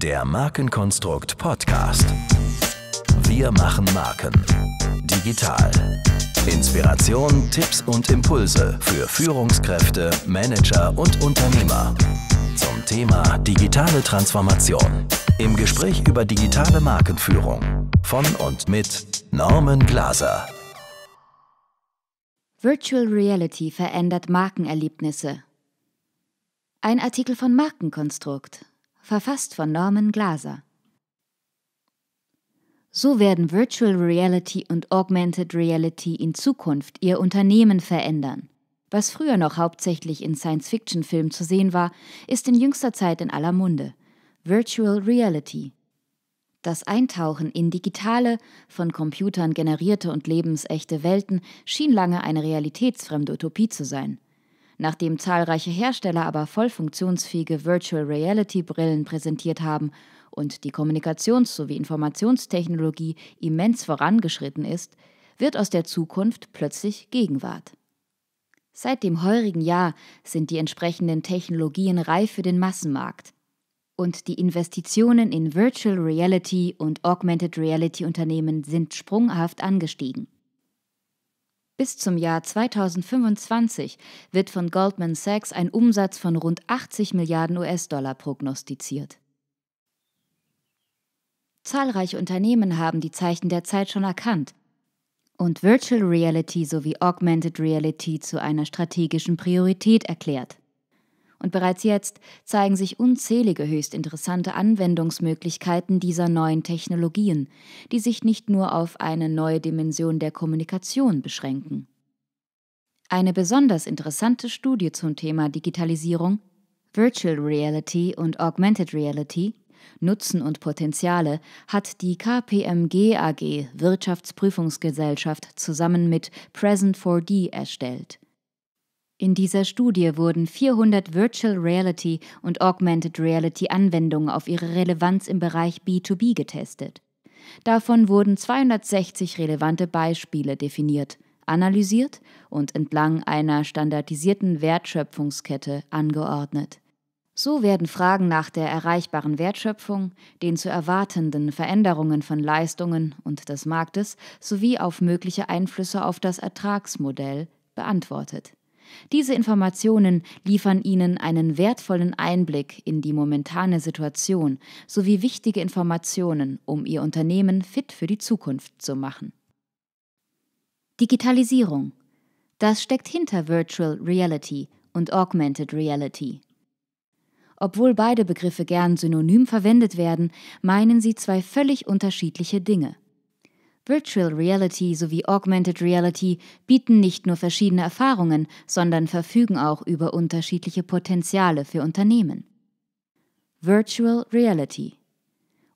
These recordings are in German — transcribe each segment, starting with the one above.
Der Markenkonstrukt Podcast. Wir machen Marken. Digital. Inspiration, Tipps und Impulse für Führungskräfte, Manager und Unternehmer. Zum Thema digitale Transformation. Im Gespräch über digitale Markenführung. Von und mit Norman Glaser. Virtual Reality verändert Markenerlebnisse. Ein Artikel von Markenkonstrukt verfasst von Norman Glaser. So werden Virtual Reality und Augmented Reality in Zukunft ihr Unternehmen verändern. Was früher noch hauptsächlich in Science-Fiction-Filmen zu sehen war, ist in jüngster Zeit in aller Munde. Virtual Reality. Das Eintauchen in digitale, von Computern generierte und lebensechte Welten schien lange eine realitätsfremde Utopie zu sein. Nachdem zahlreiche Hersteller aber voll funktionsfähige Virtual Reality Brillen präsentiert haben und die Kommunikations- sowie Informationstechnologie immens vorangeschritten ist, wird aus der Zukunft plötzlich Gegenwart. Seit dem heurigen Jahr sind die entsprechenden Technologien reif für den Massenmarkt. Und die Investitionen in Virtual Reality und Augmented Reality Unternehmen sind sprunghaft angestiegen. Bis zum Jahr 2025 wird von Goldman Sachs ein Umsatz von rund 80 Milliarden US-Dollar prognostiziert. Zahlreiche Unternehmen haben die Zeichen der Zeit schon erkannt und Virtual Reality sowie Augmented Reality zu einer strategischen Priorität erklärt. Und bereits jetzt zeigen sich unzählige höchst interessante Anwendungsmöglichkeiten dieser neuen Technologien, die sich nicht nur auf eine neue Dimension der Kommunikation beschränken. Eine besonders interessante Studie zum Thema Digitalisierung, Virtual Reality und Augmented Reality, Nutzen und Potenziale hat die KPMG AG Wirtschaftsprüfungsgesellschaft zusammen mit Present4D erstellt. In dieser Studie wurden 400 Virtual Reality und Augmented Reality Anwendungen auf ihre Relevanz im Bereich B2B getestet. Davon wurden 260 relevante Beispiele definiert, analysiert und entlang einer standardisierten Wertschöpfungskette angeordnet. So werden Fragen nach der erreichbaren Wertschöpfung, den zu erwartenden Veränderungen von Leistungen und des Marktes sowie auf mögliche Einflüsse auf das Ertragsmodell beantwortet. Diese Informationen liefern Ihnen einen wertvollen Einblick in die momentane Situation sowie wichtige Informationen, um Ihr Unternehmen fit für die Zukunft zu machen. Digitalisierung. Das steckt hinter Virtual Reality und Augmented Reality. Obwohl beide Begriffe gern synonym verwendet werden, meinen sie zwei völlig unterschiedliche Dinge. Virtual Reality sowie Augmented Reality bieten nicht nur verschiedene Erfahrungen, sondern verfügen auch über unterschiedliche Potenziale für Unternehmen. Virtual Reality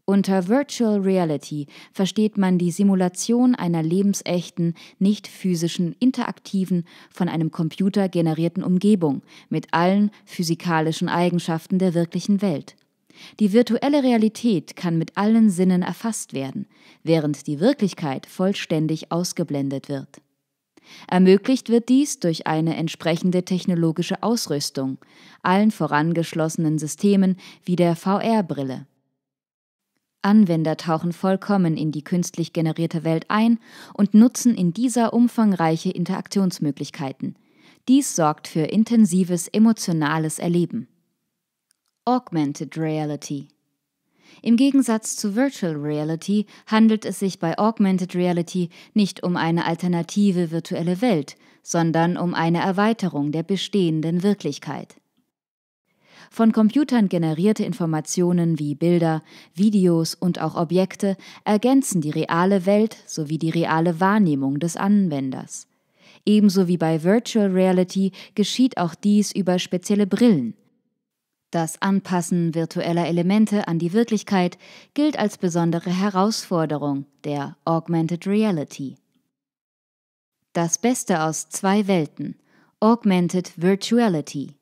unter Virtual Reality versteht man die Simulation einer lebensechten, nicht physischen, interaktiven, von einem Computer generierten Umgebung mit allen physikalischen Eigenschaften der wirklichen Welt. Die virtuelle Realität kann mit allen Sinnen erfasst werden, während die Wirklichkeit vollständig ausgeblendet wird. Ermöglicht wird dies durch eine entsprechende technologische Ausrüstung, allen vorangeschlossenen Systemen wie der VR-Brille. Anwender tauchen vollkommen in die künstlich generierte Welt ein und nutzen in dieser umfangreiche Interaktionsmöglichkeiten. Dies sorgt für intensives emotionales Erleben. Augmented Reality. Im Gegensatz zu Virtual Reality handelt es sich bei Augmented Reality nicht um eine alternative virtuelle Welt, sondern um eine Erweiterung der bestehenden Wirklichkeit. Von Computern generierte Informationen wie Bilder, Videos und auch Objekte ergänzen die reale Welt sowie die reale Wahrnehmung des Anwenders. Ebenso wie bei Virtual Reality geschieht auch dies über spezielle Brillen. Das Anpassen virtueller Elemente an die Wirklichkeit gilt als besondere Herausforderung der Augmented Reality. Das Beste aus zwei Welten, Augmented Virtuality.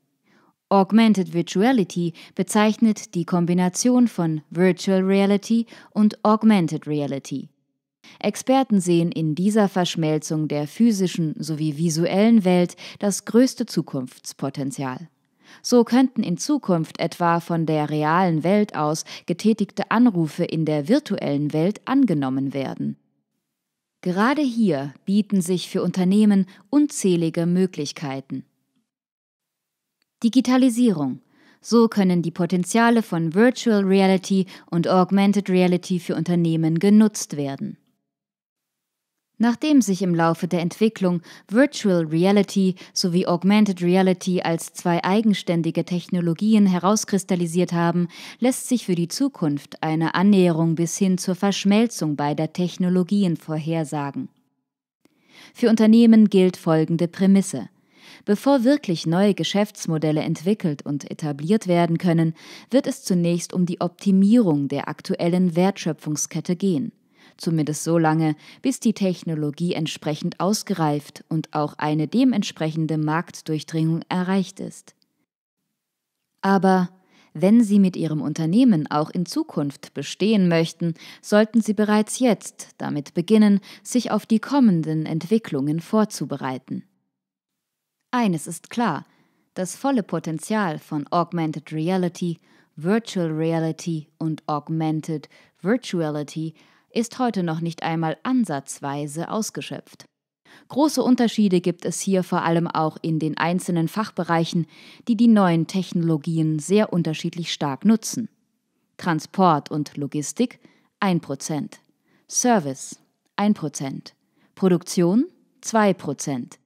Augmented Virtuality bezeichnet die Kombination von Virtual Reality und Augmented Reality. Experten sehen in dieser Verschmelzung der physischen sowie visuellen Welt das größte Zukunftspotenzial. So könnten in Zukunft etwa von der realen Welt aus getätigte Anrufe in der virtuellen Welt angenommen werden. Gerade hier bieten sich für Unternehmen unzählige Möglichkeiten. Digitalisierung. So können die Potenziale von Virtual Reality und Augmented Reality für Unternehmen genutzt werden. Nachdem sich im Laufe der Entwicklung Virtual Reality sowie Augmented Reality als zwei eigenständige Technologien herauskristallisiert haben, lässt sich für die Zukunft eine Annäherung bis hin zur Verschmelzung beider Technologien vorhersagen. Für Unternehmen gilt folgende Prämisse. Bevor wirklich neue Geschäftsmodelle entwickelt und etabliert werden können, wird es zunächst um die Optimierung der aktuellen Wertschöpfungskette gehen zumindest so lange, bis die Technologie entsprechend ausgereift und auch eine dementsprechende Marktdurchdringung erreicht ist. Aber wenn Sie mit Ihrem Unternehmen auch in Zukunft bestehen möchten, sollten Sie bereits jetzt damit beginnen, sich auf die kommenden Entwicklungen vorzubereiten. Eines ist klar, das volle Potenzial von Augmented Reality, Virtual Reality und Augmented Virtuality ist heute noch nicht einmal ansatzweise ausgeschöpft. Große Unterschiede gibt es hier vor allem auch in den einzelnen Fachbereichen, die die neuen Technologien sehr unterschiedlich stark nutzen. Transport und Logistik 1%, Service 1%, Produktion 2%,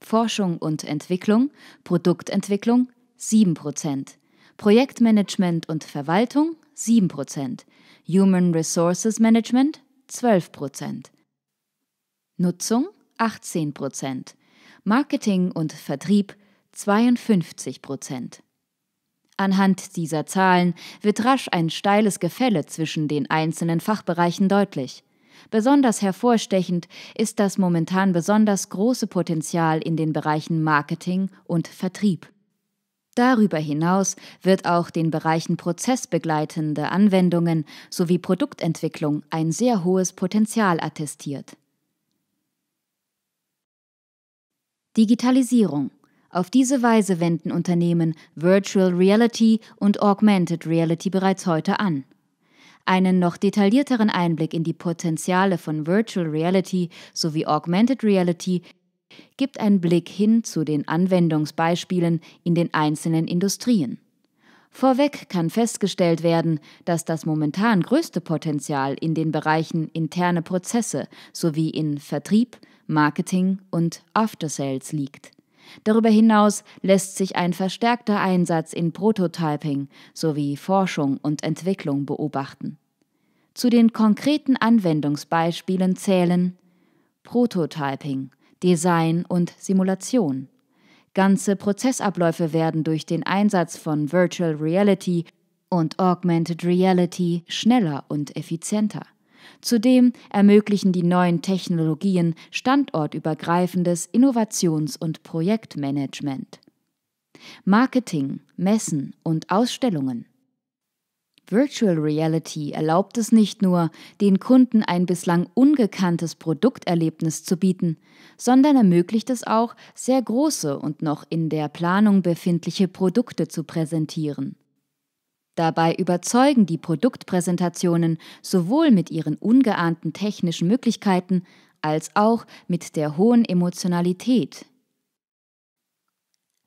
Forschung und Entwicklung, Produktentwicklung 7%, Projektmanagement und Verwaltung 7%, Human Resources Management 12 Nutzung 18 Marketing und Vertrieb 52 Anhand dieser Zahlen wird rasch ein steiles Gefälle zwischen den einzelnen Fachbereichen deutlich. Besonders hervorstechend ist das momentan besonders große Potenzial in den Bereichen Marketing und Vertrieb. Darüber hinaus wird auch den Bereichen prozessbegleitende Anwendungen sowie Produktentwicklung ein sehr hohes Potenzial attestiert. Digitalisierung. Auf diese Weise wenden Unternehmen Virtual Reality und Augmented Reality bereits heute an. Einen noch detaillierteren Einblick in die Potenziale von Virtual Reality sowie Augmented Reality gibt ein Blick hin zu den Anwendungsbeispielen in den einzelnen Industrien. Vorweg kann festgestellt werden, dass das momentan größte Potenzial in den Bereichen interne Prozesse sowie in Vertrieb, Marketing und After-Sales liegt. Darüber hinaus lässt sich ein verstärkter Einsatz in Prototyping sowie Forschung und Entwicklung beobachten. Zu den konkreten Anwendungsbeispielen zählen Prototyping – Design und Simulation. Ganze Prozessabläufe werden durch den Einsatz von Virtual Reality und Augmented Reality schneller und effizienter. Zudem ermöglichen die neuen Technologien standortübergreifendes Innovations- und Projektmanagement. Marketing, Messen und Ausstellungen. Virtual Reality erlaubt es nicht nur, den Kunden ein bislang ungekanntes Produkterlebnis zu bieten, sondern ermöglicht es auch, sehr große und noch in der Planung befindliche Produkte zu präsentieren. Dabei überzeugen die Produktpräsentationen sowohl mit ihren ungeahnten technischen Möglichkeiten als auch mit der hohen Emotionalität.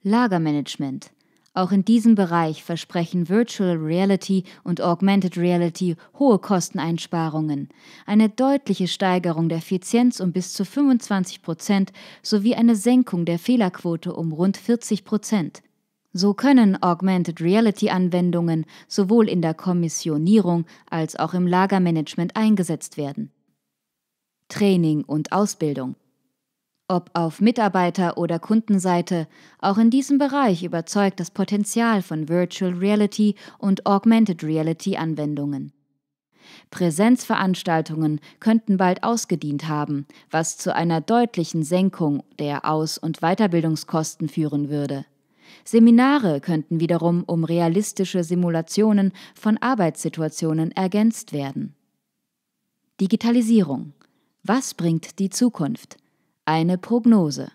Lagermanagement auch in diesem Bereich versprechen Virtual Reality und Augmented Reality hohe Kosteneinsparungen, eine deutliche Steigerung der Effizienz um bis zu 25 Prozent sowie eine Senkung der Fehlerquote um rund 40 Prozent. So können Augmented Reality-Anwendungen sowohl in der Kommissionierung als auch im Lagermanagement eingesetzt werden. Training und Ausbildung. Ob auf Mitarbeiter- oder Kundenseite, auch in diesem Bereich überzeugt das Potenzial von Virtual Reality und Augmented Reality Anwendungen. Präsenzveranstaltungen könnten bald ausgedient haben, was zu einer deutlichen Senkung der Aus- und Weiterbildungskosten führen würde. Seminare könnten wiederum um realistische Simulationen von Arbeitssituationen ergänzt werden. Digitalisierung. Was bringt die Zukunft? eine Prognose.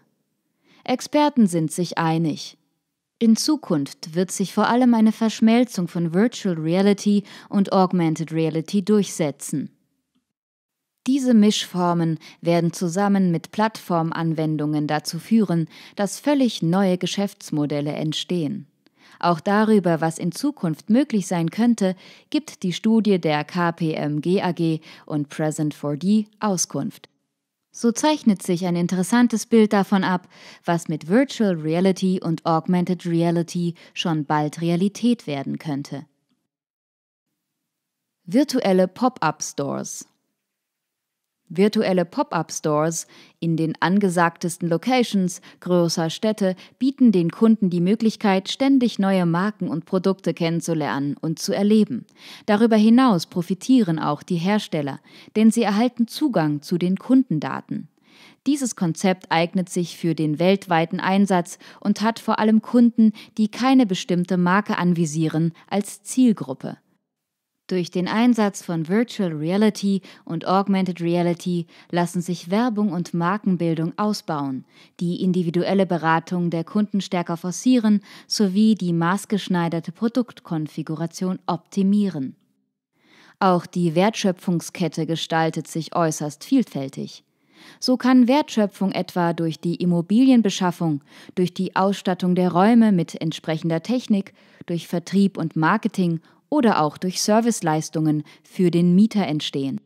Experten sind sich einig. In Zukunft wird sich vor allem eine Verschmelzung von Virtual Reality und Augmented Reality durchsetzen. Diese Mischformen werden zusammen mit Plattformanwendungen dazu führen, dass völlig neue Geschäftsmodelle entstehen. Auch darüber, was in Zukunft möglich sein könnte, gibt die Studie der KPMG AG und Present4D Auskunft. So zeichnet sich ein interessantes Bild davon ab, was mit Virtual Reality und Augmented Reality schon bald Realität werden könnte. Virtuelle Pop-up Stores Virtuelle Pop-up-Stores in den angesagtesten Locations größer Städte bieten den Kunden die Möglichkeit, ständig neue Marken und Produkte kennenzulernen und zu erleben. Darüber hinaus profitieren auch die Hersteller, denn sie erhalten Zugang zu den Kundendaten. Dieses Konzept eignet sich für den weltweiten Einsatz und hat vor allem Kunden, die keine bestimmte Marke anvisieren, als Zielgruppe. Durch den Einsatz von Virtual Reality und Augmented Reality lassen sich Werbung und Markenbildung ausbauen, die individuelle Beratung der Kunden stärker forcieren sowie die maßgeschneiderte Produktkonfiguration optimieren. Auch die Wertschöpfungskette gestaltet sich äußerst vielfältig. So kann Wertschöpfung etwa durch die Immobilienbeschaffung, durch die Ausstattung der Räume mit entsprechender Technik, durch Vertrieb und Marketing oder auch durch Serviceleistungen für den Mieter entstehen.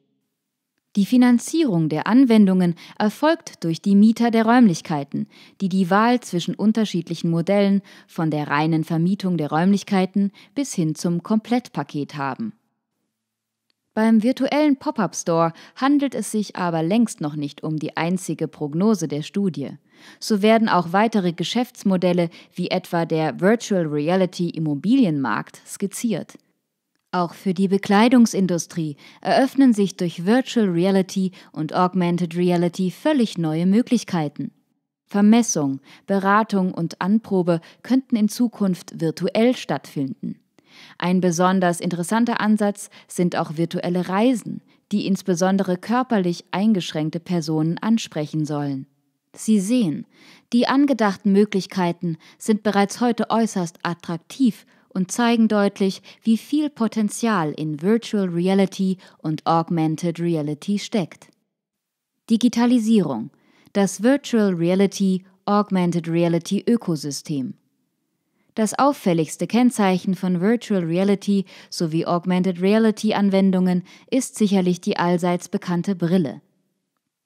Die Finanzierung der Anwendungen erfolgt durch die Mieter der Räumlichkeiten, die die Wahl zwischen unterschiedlichen Modellen von der reinen Vermietung der Räumlichkeiten bis hin zum Komplettpaket haben. Beim virtuellen Pop-up Store handelt es sich aber längst noch nicht um die einzige Prognose der Studie. So werden auch weitere Geschäftsmodelle wie etwa der Virtual Reality Immobilienmarkt skizziert. Auch für die Bekleidungsindustrie eröffnen sich durch Virtual Reality und Augmented Reality völlig neue Möglichkeiten. Vermessung, Beratung und Anprobe könnten in Zukunft virtuell stattfinden. Ein besonders interessanter Ansatz sind auch virtuelle Reisen, die insbesondere körperlich eingeschränkte Personen ansprechen sollen. Sie sehen, die angedachten Möglichkeiten sind bereits heute äußerst attraktiv und zeigen deutlich, wie viel Potenzial in Virtual Reality und Augmented Reality steckt. Digitalisierung. Das Virtual Reality Augmented Reality Ökosystem. Das auffälligste Kennzeichen von Virtual Reality sowie Augmented Reality Anwendungen ist sicherlich die allseits bekannte Brille.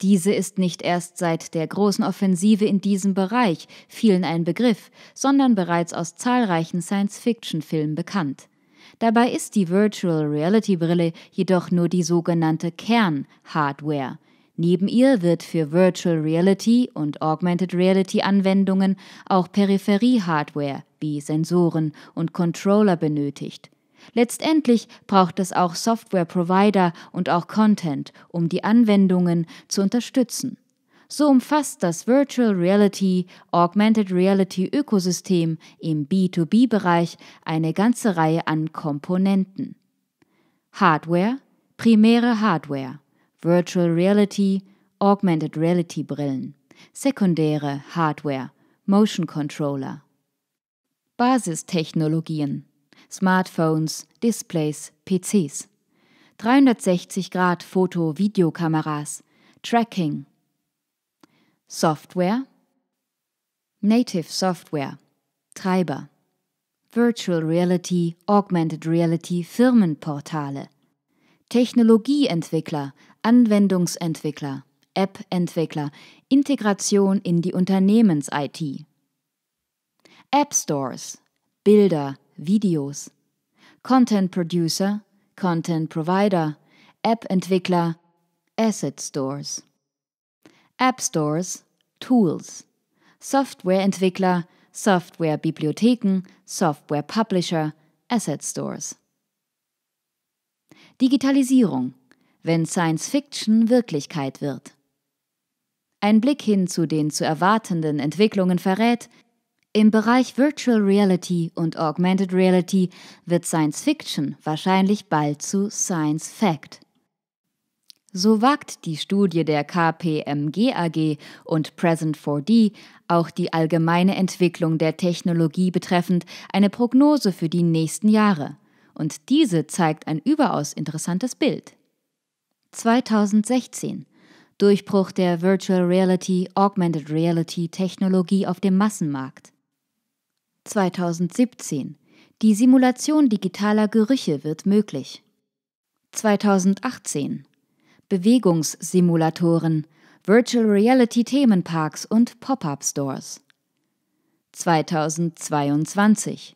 Diese ist nicht erst seit der großen Offensive in diesem Bereich vielen ein Begriff, sondern bereits aus zahlreichen Science-Fiction-Filmen bekannt. Dabei ist die Virtual Reality Brille jedoch nur die sogenannte Kern-Hardware. Neben ihr wird für Virtual Reality und Augmented Reality Anwendungen auch Peripherie-Hardware wie Sensoren und Controller benötigt. Letztendlich braucht es auch Software-Provider und auch Content, um die Anwendungen zu unterstützen. So umfasst das Virtual Reality, Augmented Reality Ökosystem im B2B-Bereich eine ganze Reihe an Komponenten. Hardware, primäre Hardware, Virtual Reality, Augmented Reality Brillen, sekundäre Hardware, Motion Controller. Basistechnologien Smartphones, Displays, PCs. 360-Grad-Foto-Videokameras, Tracking. Software. Native Software. Treiber. Virtual Reality, Augmented Reality, Firmenportale. Technologieentwickler, Anwendungsentwickler, App-Entwickler, Integration in die Unternehmens-IT. App Stores, Bilder, Videos. Content Producer, Content Provider, App-Entwickler, Asset Stores. App Stores, Tools. Softwareentwickler, Bibliotheken, Software Publisher, Asset Stores. Digitalisierung, wenn Science Fiction Wirklichkeit wird. Ein Blick hin zu den zu erwartenden Entwicklungen verrät, im Bereich Virtual Reality und Augmented Reality wird Science Fiction wahrscheinlich bald zu Science Fact. So wagt die Studie der KPMG AG und Present4D auch die allgemeine Entwicklung der Technologie betreffend eine Prognose für die nächsten Jahre. Und diese zeigt ein überaus interessantes Bild. 2016 Durchbruch der Virtual Reality, Augmented Reality Technologie auf dem Massenmarkt. 2017. Die Simulation digitaler Gerüche wird möglich. 2018. Bewegungssimulatoren, Virtual Reality Themenparks und Pop-up Stores. 2022.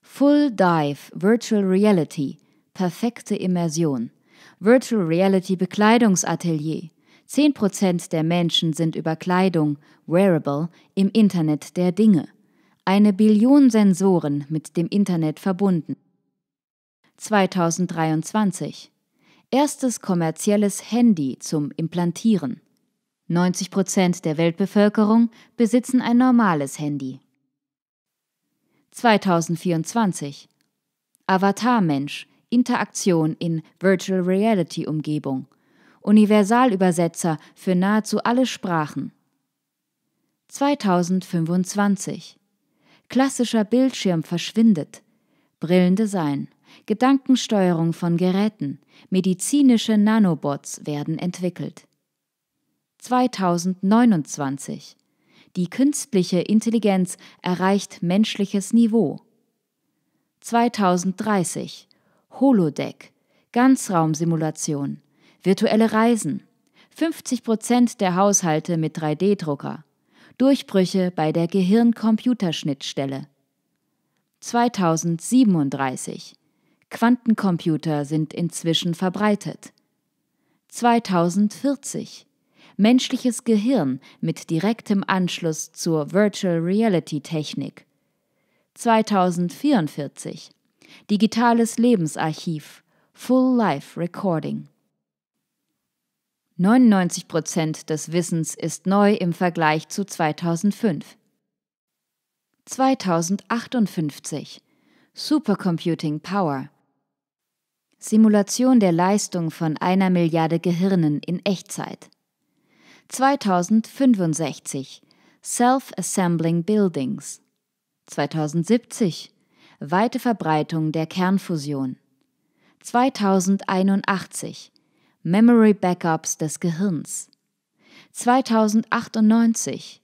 Full Dive Virtual Reality, perfekte Immersion. Virtual Reality Bekleidungsatelier. 10% der Menschen sind über Kleidung, Wearable, im Internet der Dinge eine Billion Sensoren mit dem Internet verbunden. 2023 Erstes kommerzielles Handy zum Implantieren. 90 Prozent der Weltbevölkerung besitzen ein normales Handy. 2024 Avatar-Mensch, Interaktion in Virtual Reality-Umgebung. Universalübersetzer für nahezu alle Sprachen. 2025 Klassischer Bildschirm verschwindet. Brillendesign. Gedankensteuerung von Geräten. Medizinische Nanobots werden entwickelt. 2029. Die künstliche Intelligenz erreicht menschliches Niveau. 2030. Holodeck. Ganzraumsimulation. Virtuelle Reisen. 50 der Haushalte mit 3D-Drucker. Durchbrüche bei der Gehirn-Computerschnittstelle. 2037. Quantencomputer sind inzwischen verbreitet. 2040. Menschliches Gehirn mit direktem Anschluss zur Virtual Reality Technik. 2044. Digitales Lebensarchiv. Full Life Recording. 99 Prozent des Wissens ist neu im Vergleich zu 2005. 2058 Supercomputing Power Simulation der Leistung von einer Milliarde Gehirnen in Echtzeit. 2065 Self-Assembling Buildings. 2070 Weite Verbreitung der Kernfusion. 2081 Memory Backups des Gehirns. 2098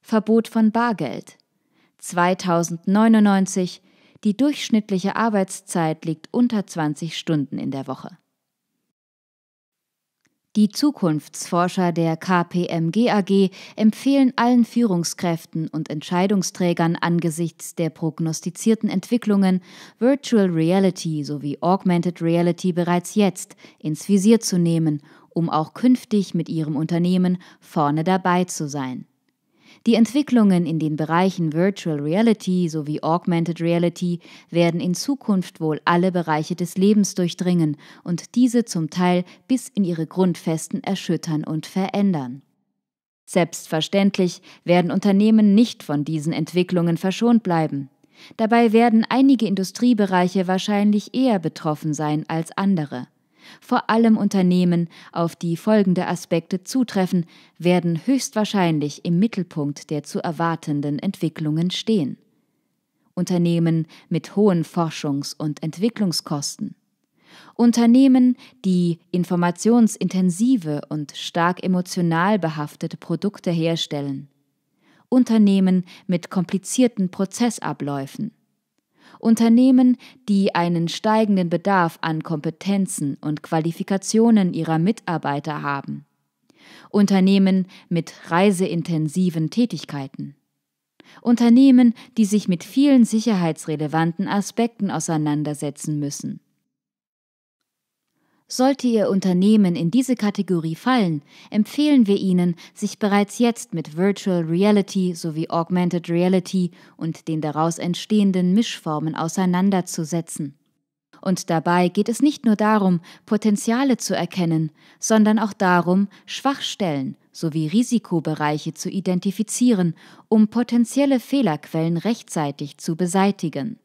Verbot von Bargeld. 2099 Die durchschnittliche Arbeitszeit liegt unter 20 Stunden in der Woche. Die Zukunftsforscher der KPMG AG empfehlen allen Führungskräften und Entscheidungsträgern angesichts der prognostizierten Entwicklungen, Virtual Reality sowie Augmented Reality bereits jetzt ins Visier zu nehmen, um auch künftig mit ihrem Unternehmen vorne dabei zu sein. Die Entwicklungen in den Bereichen Virtual Reality sowie Augmented Reality werden in Zukunft wohl alle Bereiche des Lebens durchdringen und diese zum Teil bis in ihre Grundfesten erschüttern und verändern. Selbstverständlich werden Unternehmen nicht von diesen Entwicklungen verschont bleiben. Dabei werden einige Industriebereiche wahrscheinlich eher betroffen sein als andere vor allem Unternehmen, auf die folgende Aspekte zutreffen, werden höchstwahrscheinlich im Mittelpunkt der zu erwartenden Entwicklungen stehen. Unternehmen mit hohen Forschungs- und Entwicklungskosten. Unternehmen, die informationsintensive und stark emotional behaftete Produkte herstellen. Unternehmen mit komplizierten Prozessabläufen. Unternehmen, die einen steigenden Bedarf an Kompetenzen und Qualifikationen ihrer Mitarbeiter haben. Unternehmen mit reiseintensiven Tätigkeiten. Unternehmen, die sich mit vielen sicherheitsrelevanten Aspekten auseinandersetzen müssen. Sollte Ihr Unternehmen in diese Kategorie fallen, empfehlen wir Ihnen, sich bereits jetzt mit Virtual Reality sowie Augmented Reality und den daraus entstehenden Mischformen auseinanderzusetzen. Und dabei geht es nicht nur darum, Potenziale zu erkennen, sondern auch darum, Schwachstellen sowie Risikobereiche zu identifizieren, um potenzielle Fehlerquellen rechtzeitig zu beseitigen.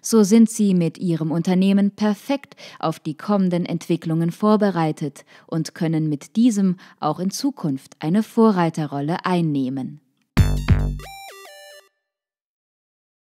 So sind sie mit ihrem Unternehmen perfekt auf die kommenden Entwicklungen vorbereitet und können mit diesem auch in Zukunft eine Vorreiterrolle einnehmen.